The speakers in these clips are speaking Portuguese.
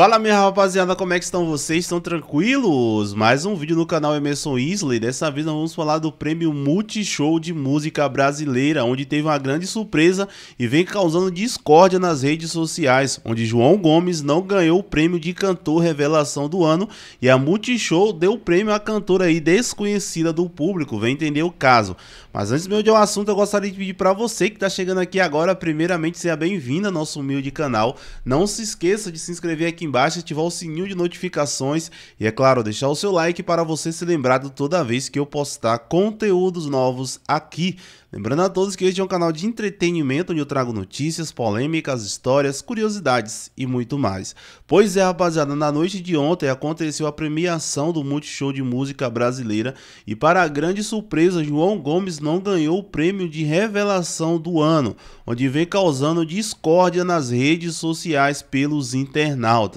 Fala minha rapaziada, como é que estão vocês? Estão tranquilos? Mais um vídeo no canal Emerson Isley, dessa vez nós vamos falar do prêmio Multishow de Música Brasileira, onde teve uma grande surpresa e vem causando discórdia nas redes sociais, onde João Gomes não ganhou o prêmio de cantor revelação do ano e a Multishow deu o prêmio à cantora aí desconhecida do público, vem entender o caso. Mas antes de eu ao assunto, eu gostaria de pedir para você que está chegando aqui agora, primeiramente seja bem-vindo ao nosso humilde canal, não se esqueça de se inscrever aqui aqui embaixo, ativar o sininho de notificações e, é claro, deixar o seu like para você ser lembrado toda vez que eu postar conteúdos novos aqui. Lembrando a todos que este é um canal de entretenimento onde eu trago notícias, polêmicas, histórias, curiosidades e muito mais. Pois é, rapaziada, na noite de ontem aconteceu a premiação do Multishow de Música Brasileira e para a grande surpresa, João Gomes não ganhou o prêmio de revelação do ano, onde vem causando discórdia nas redes sociais pelos internautas.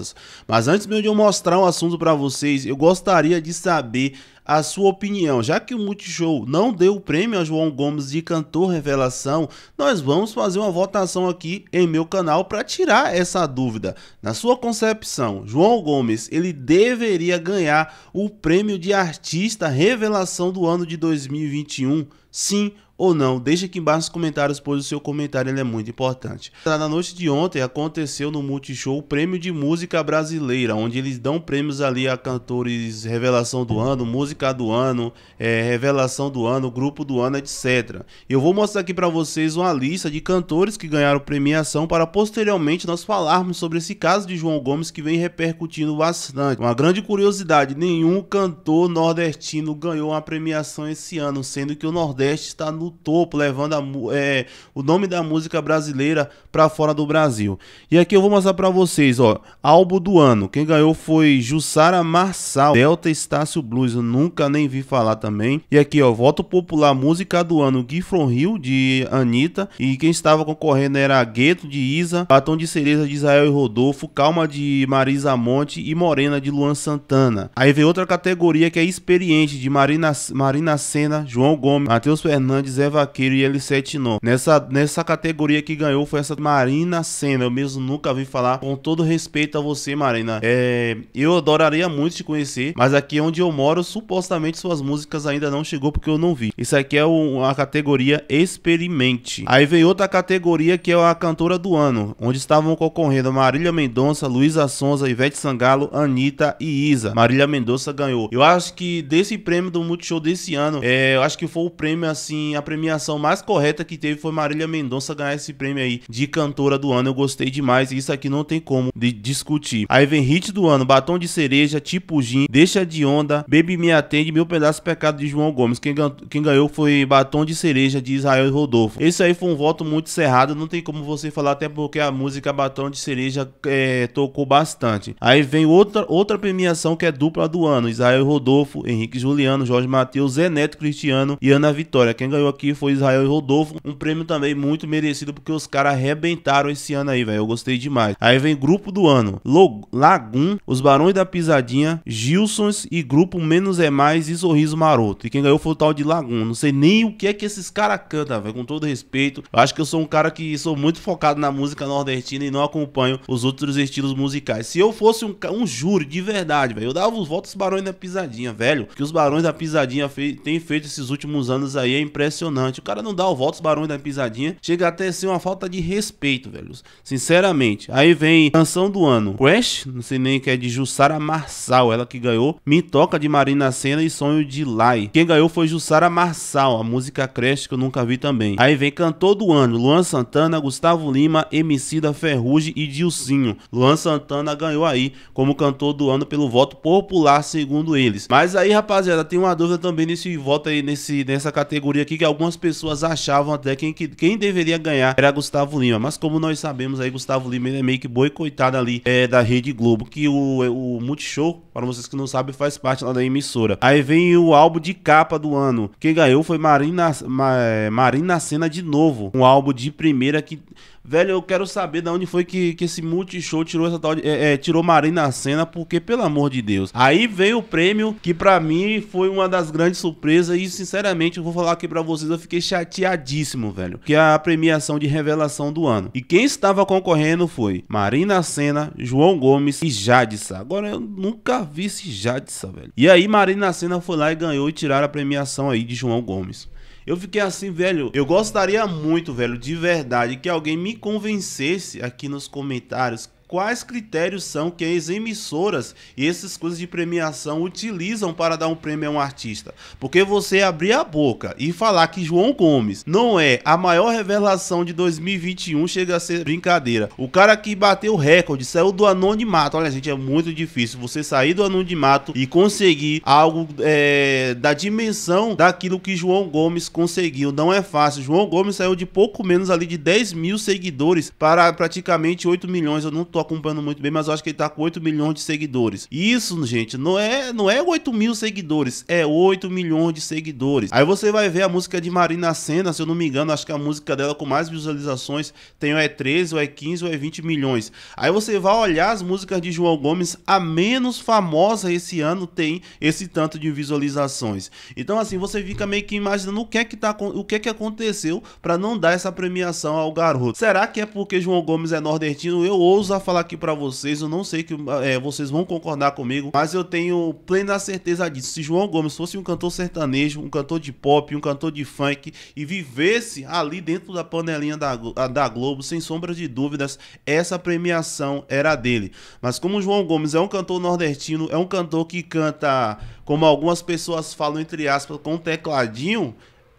Mas antes mesmo de eu mostrar um assunto para vocês, eu gostaria de saber a sua opinião. Já que o Multishow não deu o prêmio a João Gomes de cantor revelação, nós vamos fazer uma votação aqui em meu canal para tirar essa dúvida. Na sua concepção, João Gomes, ele deveria ganhar o prêmio de artista revelação do ano de 2021? Sim ou não, deixe aqui embaixo nos comentários, pois o seu comentário ele é muito importante. Na noite de ontem aconteceu no Multishow o Prêmio de Música Brasileira, onde eles dão prêmios ali a cantores Revelação do Ano, Música do Ano, é, Revelação do Ano, Grupo do Ano, etc. Eu vou mostrar aqui para vocês uma lista de cantores que ganharam premiação para posteriormente nós falarmos sobre esse caso de João Gomes que vem repercutindo bastante. Uma grande curiosidade, nenhum cantor nordestino ganhou uma premiação esse ano, sendo que o Nordeste está no no topo, levando a, é, o nome da música brasileira para fora do Brasil. E aqui eu vou mostrar para vocês, ó, álbum do ano. Quem ganhou foi Jussara Marçal, Delta Estácio Blues, eu nunca nem vi falar também. E aqui, ó, voto popular, música do ano, Gui From Rio, de Anitta. E quem estava concorrendo era Gueto, de Isa, Batom de Cereza, de Israel e Rodolfo, Calma, de Marisa Monte e Morena, de Luan Santana. Aí vem outra categoria que é Experiente, de Marina, Marina Senna, João Gomes, Matheus Fernandes, Zé Vaqueiro e L79. Nessa, nessa categoria que ganhou foi essa Marina Senna. Eu mesmo nunca vi falar. Com todo respeito a você, Marina. É, eu adoraria muito te conhecer, mas aqui onde eu moro, supostamente suas músicas ainda não chegou porque eu não vi. Isso aqui é uma categoria Experimente. Aí vem outra categoria que é a cantora do ano, onde estavam concorrendo Marília Mendonça, Luísa Sonza, Ivete Sangalo, Anitta e Isa. Marília Mendonça ganhou. Eu acho que desse prêmio do Multishow desse ano, é, eu acho que foi o prêmio assim, a premiação mais correta que teve foi Marília Mendonça ganhar esse prêmio aí de cantora do ano. Eu gostei demais e isso aqui não tem como de discutir. Aí vem hit do ano, Batom de Cereja, Tipo Gin, Deixa de Onda, Baby Me Atende, Meu Pedaço Pecado de João Gomes. Quem, gan quem ganhou foi Batom de Cereja de Israel e Rodolfo. Esse aí foi um voto muito cerrado, não tem como você falar, até porque a música Batom de Cereja é, tocou bastante. Aí vem outra, outra premiação que é dupla do ano, Israel e Rodolfo, Henrique Juliano, Jorge Matheus, Zé Neto Cristiano e Ana Vitória. Quem ganhou aqui foi Israel e Rodolfo. Um prêmio também muito merecido, porque os caras arrebentaram esse ano aí, velho. Eu gostei demais. Aí vem grupo do ano: Log Lagum, Os Barões da Pisadinha, Gilsons e grupo Menos é Mais e Sorriso Maroto. E quem ganhou foi o tal de Lagum. Não sei nem o que é que esses caras cantam, velho. Com todo respeito. Eu acho que eu sou um cara que sou muito focado na música nordestina e não acompanho os outros estilos musicais. Se eu fosse um, um júri de verdade, velho, eu dava os votos Barões da Pisadinha, velho. Que os Barões da Pisadinha fei, tem feito esses últimos anos aí é impressionante impressionante. O cara não dá o voto, os barões da pisadinha. Chega até a ser uma falta de respeito, velho. Sinceramente. Aí vem canção do ano. Crash, não sei nem que é de Jussara Marçal, ela que ganhou. Me Toca de Marina Senna e Sonho de Lai. Quem ganhou foi Jussara Marçal, a música Crash que eu nunca vi também. Aí vem cantor do ano, Luan Santana, Gustavo Lima, MC da Ferrugem e Dilcinho. Luan Santana ganhou aí como cantor do ano pelo voto popular, segundo eles. Mas aí, rapaziada, tem uma dúvida também nesse voto aí, nesse, nessa categoria aqui, que é o algumas pessoas achavam até que quem deveria ganhar era Gustavo Lima. Mas como nós sabemos aí, Gustavo Lima ele é meio que boicotado ali é, da Rede Globo, que o, o Multishow, para vocês que não sabem, faz parte lá da emissora. Aí vem o álbum de capa do ano. Quem ganhou foi Marina, Ma, Marina Senna de novo. Um álbum de primeira que Velho, eu quero saber de onde foi que, que esse multishow tirou essa tal de, é, é, tirou Marina Senna, porque, pelo amor de Deus. Aí veio o prêmio, que para mim foi uma das grandes surpresas. E, sinceramente, eu vou falar aqui para vocês, eu fiquei chateadíssimo, velho. Que é a premiação de revelação do ano. E quem estava concorrendo foi Marina Senna, João Gomes e Jadissa. Agora eu nunca vi esse Jadissa, velho. E aí, Marina Senna foi lá e ganhou e tiraram a premiação aí de João Gomes. Eu fiquei assim, velho. Eu gostaria muito, velho, de verdade, que alguém me convencesse aqui nos comentários quais critérios são que as emissoras e essas coisas de premiação utilizam para dar um prêmio a um artista. Porque você abrir a boca e falar que João Gomes não é a maior revelação de 2021 chega a ser brincadeira. O cara que bateu o recorde saiu do anonimato. Olha, gente, é muito difícil você sair do anonimato e conseguir algo é, da dimensão daquilo que João Gomes conseguiu. Não é fácil. João Gomes saiu de pouco menos ali de 10 mil seguidores para praticamente 8 milhões. Eu não tô acompanhando muito bem, mas eu acho que ele tá com 8 milhões de seguidores. Isso, gente, não é, não é 8 mil seguidores, é 8 milhões de seguidores. Aí você vai ver a música de Marina Senna, se eu não me engano, acho que a música dela com mais visualizações tem ou é 13, ou é 15, ou é 20 milhões. Aí você vai olhar as músicas de João Gomes, a menos famosa esse ano tem esse tanto de visualizações. Então assim, você fica meio que imaginando o que é que tá o que é que aconteceu para não dar essa premiação ao garoto. Será que é porque João Gomes é nordestino? Eu ouso a falar aqui para vocês, eu não sei que é, vocês vão concordar comigo, mas eu tenho plena certeza disso. Se João Gomes fosse um cantor sertanejo, um cantor de pop, um cantor de funk e vivesse ali dentro da panelinha da, da Globo, sem sombra de dúvidas, essa premiação era dele. Mas como João Gomes é um cantor nordestino, é um cantor que canta, como algumas pessoas falam, entre aspas, com um tecladinho.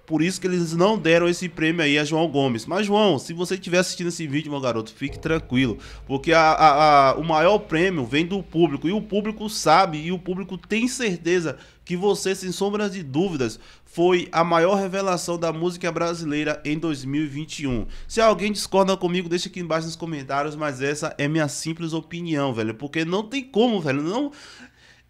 Por isso que eles não deram esse prêmio aí a João Gomes. Mas, João, se você estiver assistindo esse vídeo, meu garoto, fique tranquilo. Porque a, a, a, o maior prêmio vem do público. E o público sabe, e o público tem certeza que você, sem sombras de dúvidas, foi a maior revelação da música brasileira em 2021. Se alguém discorda comigo, deixa aqui embaixo nos comentários, mas essa é minha simples opinião, velho, porque não tem como, velho, não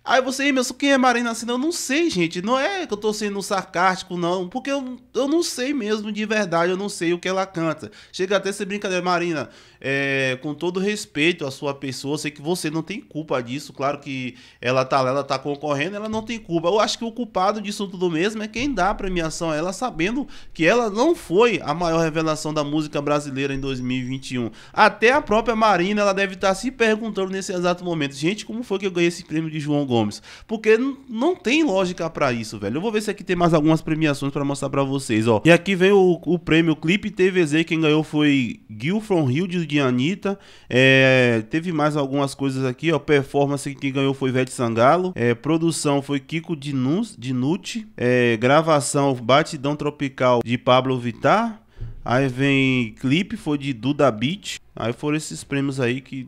Aí você, Emerson, quem é Marina Sena? Eu não sei, gente. Não é que eu tô sendo sarcástico, não. Porque eu, eu não sei mesmo, de verdade, eu não sei o que ela canta. Chega até essa brincadeira, Marina. É, com todo respeito à sua pessoa, sei que você não tem culpa disso. Claro que ela tá lá, ela tá concorrendo, ela não tem culpa. Eu acho que o culpado disso tudo mesmo é quem dá a premiação a ela, sabendo que ela não foi a maior revelação da música brasileira em 2021. Até a própria Marina, ela deve estar tá se perguntando nesse exato momento. Gente, como foi que eu ganhei esse prêmio de João Gomes? Gomes. Porque não tem lógica para isso, velho. Eu vou ver se aqui tem mais algumas premiações para mostrar para vocês, ó. E aqui vem o, o prêmio Clipe TVZ. Quem ganhou foi Gil From Hilde de Anitta. É, teve mais algumas coisas aqui, ó. Performance que ganhou foi Vete Sangalo. É, produção foi Kiko Dinucci. É, gravação Batidão Tropical de Pablo Vittar. Aí vem clipe, foi de Duda Beach. Aí foram esses prêmios aí que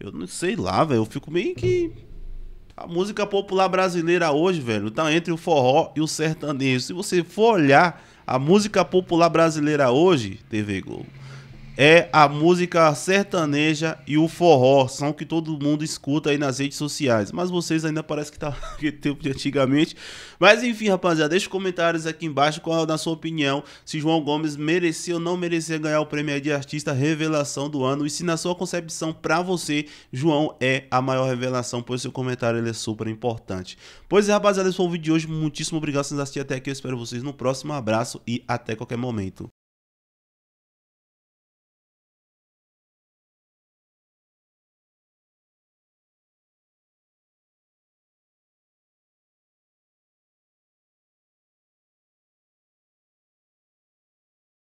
eu não sei lá, velho. Eu fico meio que a música popular brasileira hoje, velho, tá entre o forró e o sertanejo. Se você for olhar a música popular brasileira hoje, TV Globo, é a música sertaneja e o forró, são que todo mundo escuta aí nas redes sociais. Mas vocês ainda parece que tá que tempo de antigamente. Mas enfim, rapaziada, deixa os comentários aqui embaixo qual é a sua opinião, se João Gomes merecia ou não merecia ganhar o prêmio de artista revelação do ano e se na sua concepção para você, João é a maior revelação, pois seu comentário ele é super importante. Pois é, rapaziada, esse foi o vídeo de hoje. Muitíssimo obrigado por vocês até aqui. Eu espero vocês no próximo abraço e até qualquer momento.